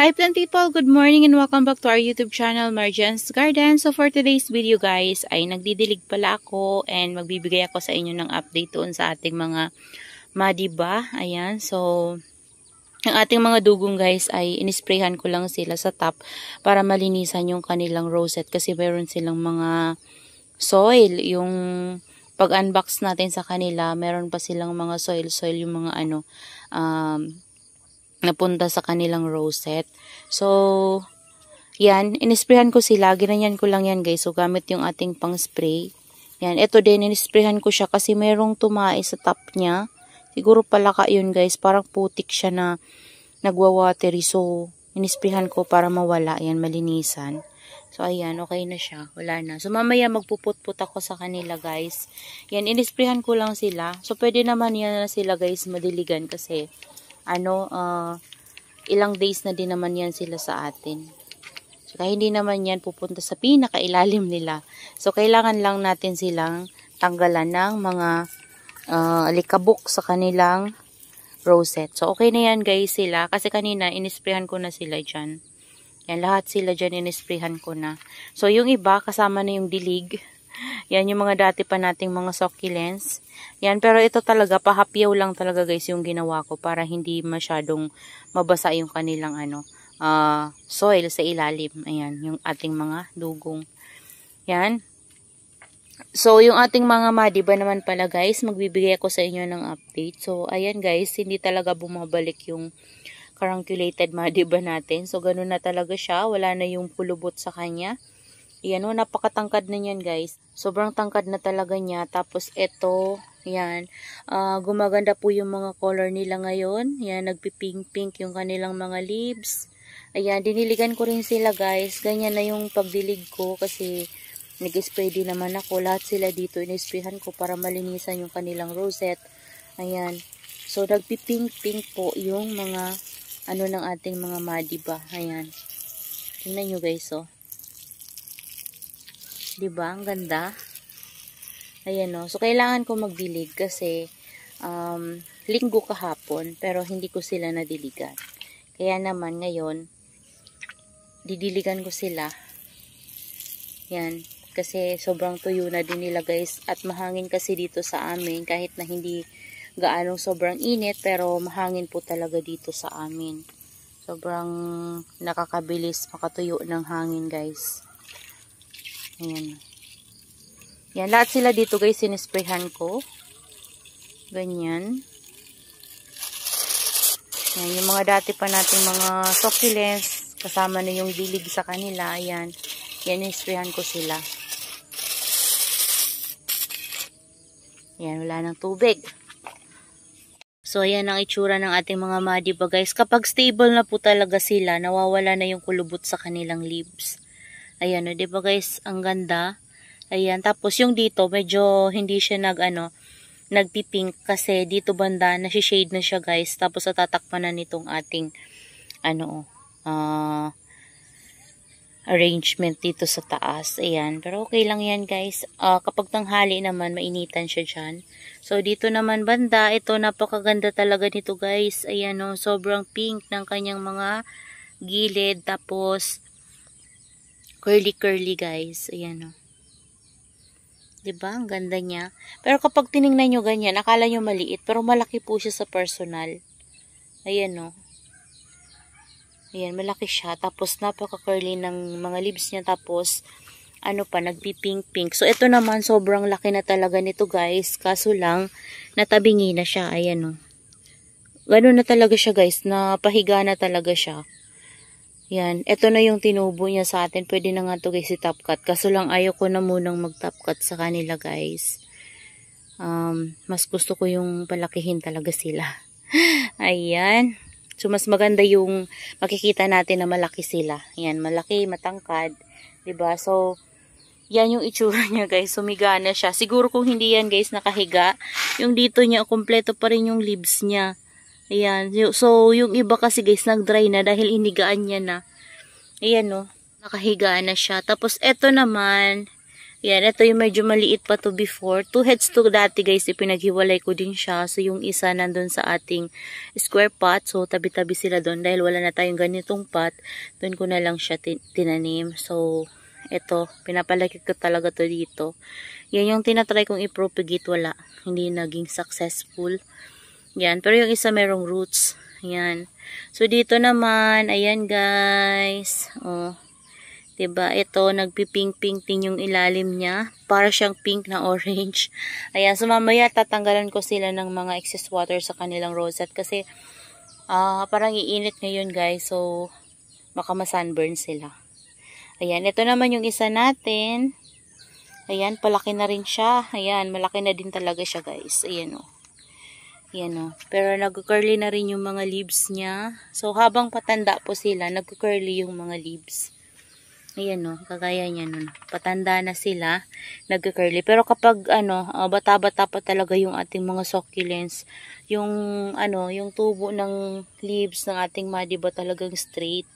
Hi plant people! Good morning and welcome back to our YouTube channel, Margen's Garden. So for today's video guys, ay nagdidilig pala ako and magbibigay ako sa inyo ng update doon sa ating mga madiba. Ayan, so ang ating mga dugong guys ay inisprayhan ko lang sila sa top para malinisan yung kanilang rosette kasi meron silang mga soil. Yung pag-unbox natin sa kanila, meron pa silang mga soil-soil yung mga ano, um, napunta sa kanilang rosette. So, yan, inisprehan ko sila. Ginanyan ko lang yan guys. So, gamit yung ating pang spray. Yan, ito din, inisprehan ko siya kasi merong tumae sa top niya. Siguro palaka yun guys. Parang putik siya na nagwa-watery. So, inisprehan ko para mawala. Yan, malinisan. So, ayan, okay na siya. Wala na. So, mamaya magpuputput ako sa kanila guys. Yan, inisprehan ko lang sila. So, pwede naman yan na sila guys madiligan kasi ano, uh, ilang days na din naman yan sila sa atin. So, kahit hindi naman yan pupunta sa pinakailalim nila. So, kailangan lang natin silang tanggalan ng mga uh, ah, alikabok sa kanilang rosette. So, okay na yan guys sila. Kasi kanina, inisprehan ko na sila dyan. Yan, lahat sila dyan inisprehan ko na. So, yung iba, kasama na yung dilig. Yan yung mga dati pa nating mga succulents. Yan, pero ito talaga, pahapyaw lang talaga guys yung ginawa ko para hindi masyadong mabasa yung kanilang ano, uh, soil sa ilalim. Ayan, yung ating mga dugong. Yan. So, yung ating mga madiba naman pala guys, magbibigay ako sa inyo ng update. So, ayan guys, hindi talaga bumabalik yung carunculated madiba natin. So, ganun na talaga siya. Wala na yung pulubot sa kanya. Yan, oh, napakatangkad na niyan guys. Sobrang tangkad na talaga niya. Tapos ito, yan, uh, gumaganda po yung mga color nila ngayon. Yan, nagpipink-pink yung kanilang mga leaves. Ayan, diniligan ko rin sila guys. Ganyan na yung pagdilig ko kasi nag-spray din naman ako. Lahat sila dito, in-sprayhan ko para malinisan yung kanilang rosette. Ayan. So, nagpipink-pink po yung mga ano ng ating mga madiba. Ayan. Tingnan nyo guys, oh. 'Di ba? Ang ganda. Ayan oh. So, kailangan ko magdilig kasi um, linggo kahapon pero hindi ko sila nadiligan. Kaya naman ngayon, didiligan ko sila. Yan. Kasi sobrang tuyo na din nila guys. At mahangin kasi dito sa amin kahit na hindi gaano sobrang init pero mahangin po talaga dito sa amin. Sobrang nakakabilis makatuyo ng hangin guys. Ayan. Yan, lahat sila dito guys, sinisprayhan ko. Ganyan. Ayan, yung mga dati pa nating mga succulents, kasama na yung dilig sa kanila. Ayan. Yan, isprayhan ko sila. Ayan, wala ng tubig. So, ayan ang itsura ng ating mga madiba guys. Kapag stable na po talaga sila, nawawala na yung kulubot sa kanilang leaves. Ayan, o, oh, diba guys, ang ganda. Ayan, tapos yung dito, medyo hindi siya nag, ano, nagpipink kasi dito banda, nasi-shade na siya guys. Tapos natatakpan na nitong ating, ano, uh, arrangement dito sa taas. Ayan. Pero okay lang yan guys. Uh, kapag tanghali naman, mainitan siya dyan. So dito naman banda, ito napakaganda talaga nito guys. Ayan o, oh, sobrang pink ng kanyang mga gilid. Tapos curly curly guys ayan o oh. diba ang ganda niya pero kapag tiningnan nyo ganyan akala nyo maliit pero malaki po siya sa personal ayan o oh. ayan malaki siya tapos napaka curly ng mga lips niya tapos ano pa, nagpi-pink-pink. So, ito naman, sobrang laki na talaga nito, guys. Kaso lang, natabingi na siya. Ayan, o. Oh. Ganun na talaga siya, guys. Napahiga na talaga siya. Yan, ito na yung tinubo niya sa atin. Pwede na nga to guys si top cut. Kaso lang ayoko na munang mag top cut sa kanila guys. Um, mas gusto ko yung palakihin talaga sila. Ayan. So mas maganda yung makikita natin na malaki sila. Yan, malaki, matangkad. 'di ba So, yan yung itsura niya guys. Sumiga na siya. Siguro kung hindi yan guys nakahiga, yung dito niya, kompleto pa rin yung leaves niya. Ayan. So, yung iba kasi guys, nag-dry na dahil inigaan niya na. Ayan o. Nakahigaan na siya. Tapos, eto naman. Ayan. Eto yung medyo maliit pa to before. Two heads to dati guys. ipinaghiwalay ko din siya. So, yung isa nandun sa ating square pot. So, tabi-tabi sila doon. Dahil wala na tayong ganitong pot. Doon ko na lang siya tin tinanim. So, eto. Pinapalaki ko talaga to dito. Yan yung tinatry kong i-propagate. Wala. Hindi naging successful. Yan. Pero yung isa merong roots. Yan. So, dito naman, ayan guys. Oh. Diba? Ito, nagpipink-pink din yung ilalim niya. Para siyang pink na orange. Ayan. So, mamaya tatanggalan ko sila ng mga excess water sa kanilang rosette. Kasi, ah, uh, parang iinit ngayon guys. So, baka masunburn sila. Ayan. Ito naman yung isa natin. Ayan. Palaki na rin siya. Ayan. Malaki na din talaga siya guys. Ayan Oh. Yan o. Oh. Pero nagcurly na rin yung mga leaves niya. So, habang patanda po sila, nagcurly yung mga leaves. Ayan o. Oh. Kagaya niya nun. Patanda na sila, nagcurly. Pero kapag ano, ah, bata-bata pa talaga yung ating mga succulents, yung ano, yung tubo ng leaves ng ating madi ba talagang straight.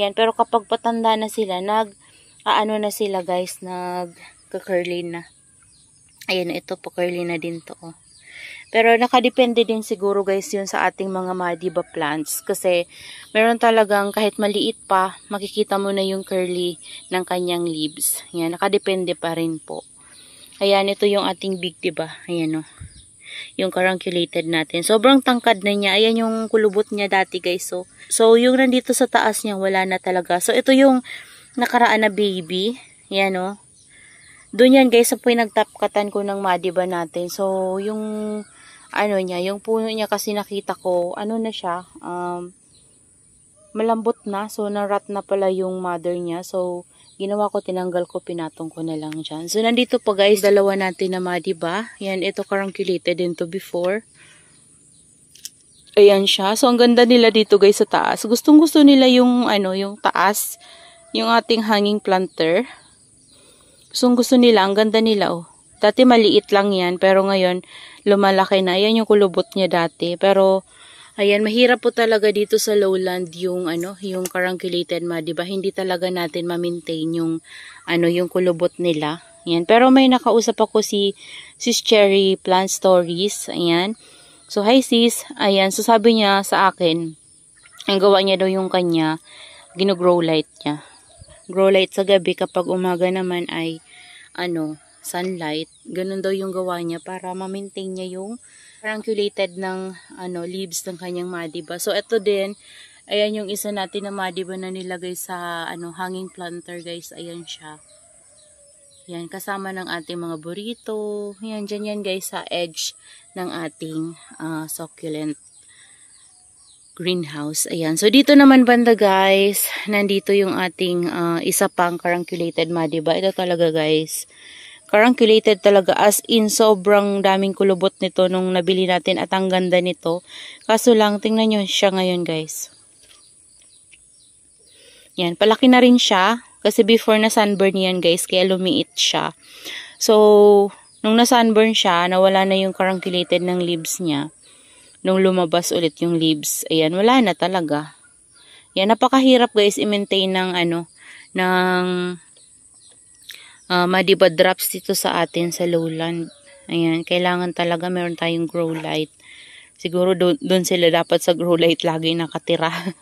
Yan. Pero kapag patanda na sila, nag, aano na sila guys, nag curly na. Ayan, ito po curly na din to. Oh. Pero nakadepende din siguro guys yun sa ating mga madiba plants kasi meron talagang kahit maliit pa makikita mo na yung curly ng kanyang leaves. Yan, nakadepende pa rin po. Ayan, ito yung ating big diba? Ayan o. Oh. Yung carunculated natin. Sobrang tangkad na niya. Ayan yung kulubot niya dati guys. So, oh. so yung nandito sa taas niya wala na talaga. So ito yung nakaraan na baby. Ayan o. Oh. Doon yan guys, sa po nagtapkatan ko ng madiba natin. So yung ano niya, yung puno niya kasi nakita ko, ano na siya, um, malambot na. So, narat na pala yung mother niya. So, ginawa ko, tinanggal ko, pinatong ko na lang dyan. So, nandito pa guys, dalawa natin na ma, diba? Yan, ito carunculated din to before. Ayan siya. So, ang ganda nila dito guys sa taas. Gustong gusto nila yung, ano, yung taas, yung ating hanging planter. Gustong gusto nila, ang ganda nila, oh. Dati maliit lang yan, pero ngayon lumalaki na. Ayan yung kulubot niya dati. Pero, ayan, mahirap po talaga dito sa lowland yung, ano, yung carunculated ma, di ba? Hindi talaga natin ma-maintain yung, ano, yung kulubot nila. Ayan. Pero may nakausap ako si Sis Cherry Plant Stories. Ayan. So, hi sis. Ayan. So, sabi niya sa akin, ang gawa niya daw yung kanya, gino light niya. Grow light sa gabi kapag umaga naman ay, ano, sunlight. Ganun daw yung gawa niya para ma-maintain niya yung paranculated ng ano, leaves ng kanyang madiba. So, ito din, ayan yung isa natin na madiba na nilagay sa ano, hanging planter guys. Ayan siya. Yan, kasama ng ating mga burrito. Yan, dyan yan guys sa edge ng ating uh, succulent greenhouse. Ayan. So, dito naman banda guys, nandito yung ating uh, isa pang carunculated madiba. Ito talaga guys. Carranculated talaga as in sobrang daming kulubot nito nung nabili natin at ang ganda nito. Kaso lang, tingnan nyo siya ngayon guys. Yan, palaki na rin siya. Kasi before na sunburn yan guys, kaya lumiit siya. So, nung na sunburn siya, nawala na yung carranculated ng leaves niya. Nung lumabas ulit yung leaves, ayan, wala na talaga. Yan, napakahirap guys i-maintain ng ano, ng uh, ah, madibadrops dito sa atin sa lowland. Ayan, kailangan talaga meron tayong grow light. Siguro doon sila dapat sa grow light lagi nakatira.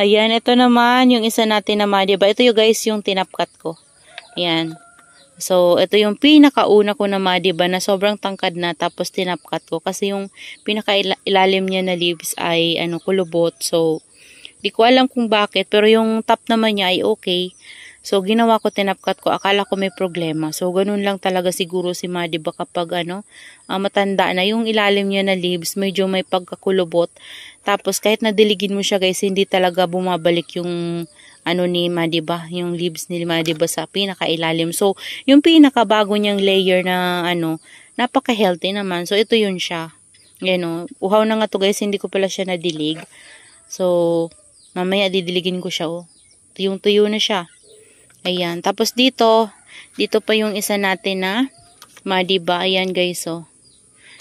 Ayan, ito naman yung isa natin na madiba. Ito yung guys yung tinapkat ko. Ayan. So, ito yung pinakauna ko na madiba na sobrang tangkad na tapos tinapkat ko. Kasi yung pinakailalim niya na leaves ay ano, kulubot. So, di ko alam kung bakit. Pero yung top naman niya ay okay. So, ginawa ko, tinapkat ko. Akala ko may problema. So, ganun lang talaga siguro si Ma, diba kapag ano, uh, matanda na. Yung ilalim niya na leaves, medyo may pagkakulubot. Tapos, kahit nadiligin mo siya guys, hindi talaga bumabalik yung ano ni Ma, diba? Yung leaves ni Ma, diba sa pinakailalim. So, yung pinakabago niyang layer na ano, napaka-healthy naman. So, ito yun siya. Yan o. Oh. Uhaw na nga to guys, hindi ko pala siya nadilig. So, mamaya didiligin ko siya o. Oh. Tuyong-tuyo na siya. Ayan. Tapos dito, dito pa yung isa natin na madiba. Ayan guys, oh.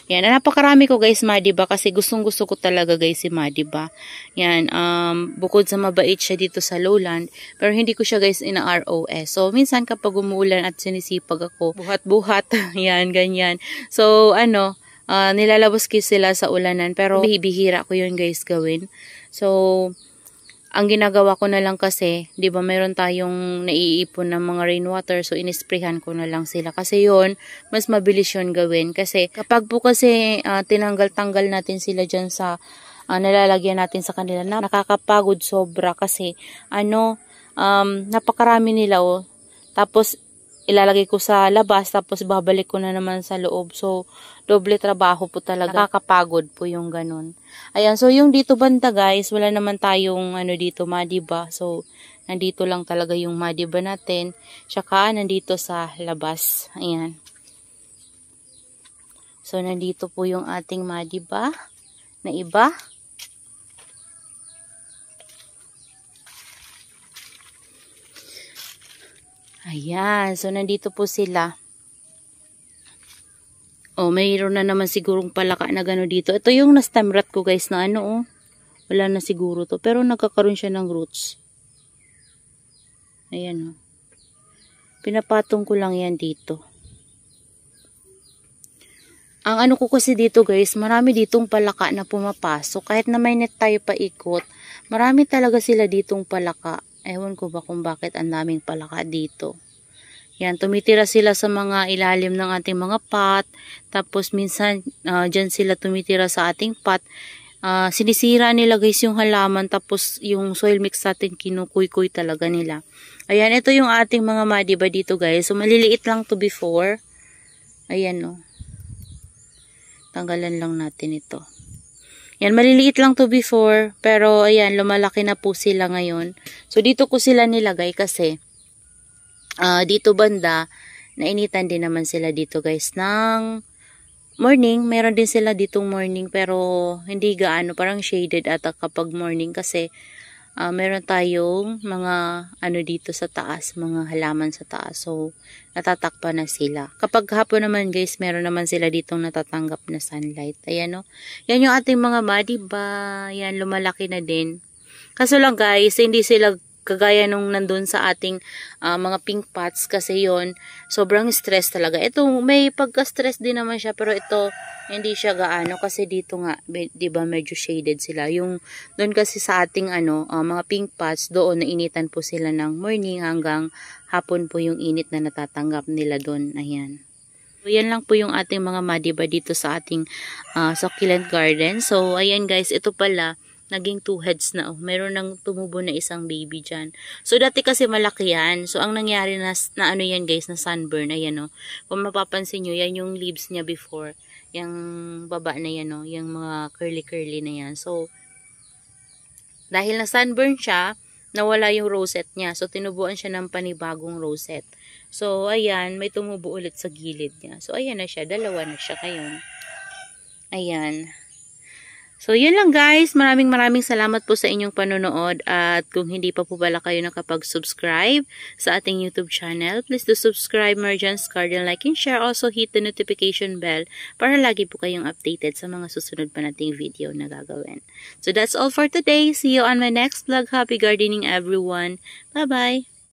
Yan, ah, napakarami ko guys Madiba kasi gustong gusto ko talaga guys si Madiba. Yan, um, bukod sa mabait siya dito sa lowland, pero hindi ko siya guys ina-ROS. So, minsan kapag umuulan at sinisipag ako, buhat-buhat, Ayan, ganyan. So, ano, uh, nilalabas ko sila sa ulanan, pero bihira ko yun guys gawin. So, ang ginagawa ko na lang kasi, 'di ba, meron tayong naiipon ng mga rainwater, so inisprehan ko na lang sila kasi 'yon, mas mabilis 'yon gawin kasi kapag po kasi uh, tinanggal-tanggal natin sila diyan sa uh, nalalagyan natin sa kanila na nakakapagod sobra kasi ano um, napakarami nila oh. Tapos ilalagay ko sa labas tapos babalik ko na naman sa loob. So, doble trabaho po talaga. Nakakapagod po yung ganun. Ayan, so yung dito banda guys, wala naman tayong ano dito, madiba. So, nandito lang talaga yung madiba natin. Tsaka, nandito sa labas. Ayan. So, nandito po yung ating madiba na iba. Ayan, so nandito po sila. Oh, mayroon na naman sigurong palaka na gano dito. Ito yung nastamrat ko guys na ano oh. Wala na siguro to. Pero nagkakaroon siya ng roots. Ayan oh. Pinapatong ko lang yan dito. Ang ano ko kasi dito guys, marami ditong palaka na pumapasok. Kahit na may net tayo paikot, marami talaga sila ditong palaka. Ewan ko ba kung bakit ang daming palaka dito. Yan, tumitira sila sa mga ilalim ng ating mga pot. Tapos minsan, uh, dyan sila tumitira sa ating pot. Uh, sinisira nila guys yung halaman tapos yung soil mix natin kinukuy-kuy talaga nila. Ayan, ito yung ating mga madiba dito guys. So, maliliit lang to before. Ayan o. Oh. Tanggalan lang natin ito. Yan, maliliit lang to before, pero ayan, lumalaki na po sila ngayon. So, dito ko sila nilagay kasi uh, dito banda, nainitan din naman sila dito guys ng morning. Meron din sila ditong morning pero hindi gaano, parang shaded at kapag morning kasi uh, meron tayong mga ano dito sa taas, mga halaman sa taas. So, natatakpan na sila. Kapag hapon naman guys, meron naman sila dito natatanggap na sunlight. Ayan o. Yan yung ating mga ba. Yan, lumalaki na din. Kaso lang guys, hindi sila kagaya nung nandun sa ating uh, mga pink pots kasi yon sobrang stress talaga. Ito may pagka-stress din naman siya pero ito hindi siya gaano kasi dito nga 'di ba medyo shaded sila. Yung doon kasi sa ating ano uh, mga pink pots doon nainitan po sila ng morning hanggang hapon po yung init na natatanggap nila doon. Ayan. So, yan lang po yung ating mga madiba dito sa ating uh, succulent garden. So, ayan guys, ito pala naging two heads na. Oh, meron nang tumubo na isang baby dyan. So, dati kasi malaki yan. So, ang nangyari na, na ano yan guys, na sunburn, ayan o. Oh. Kung mapapansin nyo, yan yung leaves niya before. Yung baba na yan o, oh, yung mga curly-curly na yan. So, dahil na sunburn siya, nawala yung rosette niya. So, tinubuan siya ng panibagong rosette. So, ayan, may tumubo ulit sa gilid niya. So, ayan na siya. Dalawa na siya ngayon. Ayan. So, yun lang guys. Maraming maraming salamat po sa inyong panonood at kung hindi pa po pala kayo nakapag-subscribe sa ating YouTube channel, please do subscribe, Merchants Garden, like and share. Also, hit the notification bell para lagi po kayong updated sa mga susunod pa nating video na gagawin. So, that's all for today. See you on my next vlog. Happy gardening everyone. Bye-bye!